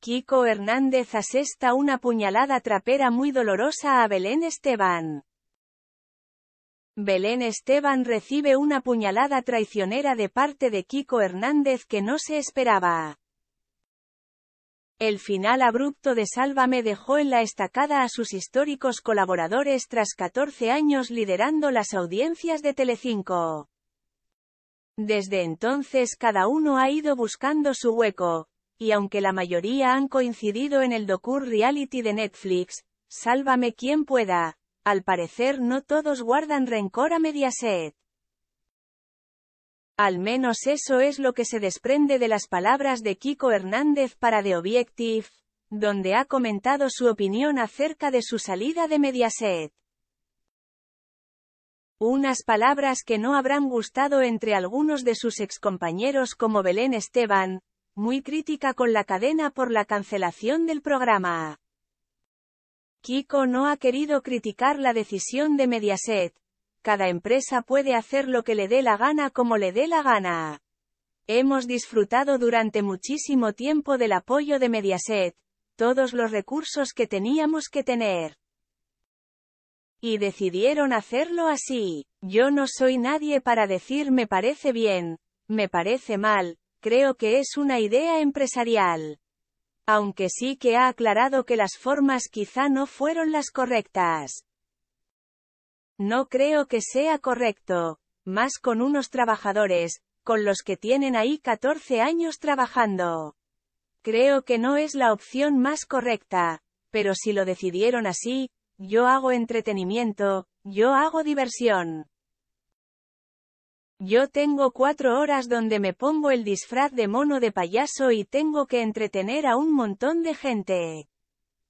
Kiko Hernández asesta una puñalada trapera muy dolorosa a Belén Esteban. Belén Esteban recibe una puñalada traicionera de parte de Kiko Hernández que no se esperaba. El final abrupto de Sálvame dejó en la estacada a sus históricos colaboradores tras 14 años liderando las audiencias de Telecinco. Desde entonces cada uno ha ido buscando su hueco, y aunque la mayoría han coincidido en el docu reality de Netflix, Sálvame quien pueda, al parecer no todos guardan rencor a Mediaset. Al menos eso es lo que se desprende de las palabras de Kiko Hernández para The Objective, donde ha comentado su opinión acerca de su salida de Mediaset. Unas palabras que no habrán gustado entre algunos de sus excompañeros como Belén Esteban, muy crítica con la cadena por la cancelación del programa. Kiko no ha querido criticar la decisión de Mediaset. Cada empresa puede hacer lo que le dé la gana como le dé la gana. Hemos disfrutado durante muchísimo tiempo del apoyo de Mediaset, todos los recursos que teníamos que tener. Y decidieron hacerlo así. Yo no soy nadie para decir me parece bien, me parece mal, creo que es una idea empresarial. Aunque sí que ha aclarado que las formas quizá no fueron las correctas. No creo que sea correcto, más con unos trabajadores, con los que tienen ahí 14 años trabajando. Creo que no es la opción más correcta, pero si lo decidieron así, yo hago entretenimiento, yo hago diversión. Yo tengo cuatro horas donde me pongo el disfraz de mono de payaso y tengo que entretener a un montón de gente.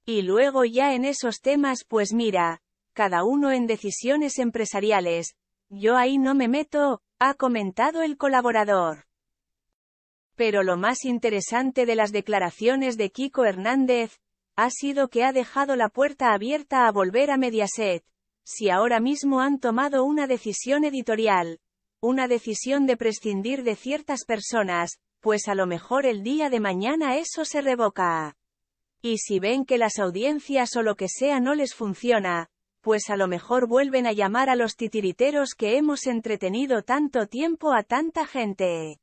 Y luego ya en esos temas pues mira, cada uno en decisiones empresariales, yo ahí no me meto, ha comentado el colaborador. Pero lo más interesante de las declaraciones de Kiko Hernández, ha sido que ha dejado la puerta abierta a volver a Mediaset. Si ahora mismo han tomado una decisión editorial, una decisión de prescindir de ciertas personas, pues a lo mejor el día de mañana eso se revoca. Y si ven que las audiencias o lo que sea no les funciona, pues a lo mejor vuelven a llamar a los titiriteros que hemos entretenido tanto tiempo a tanta gente.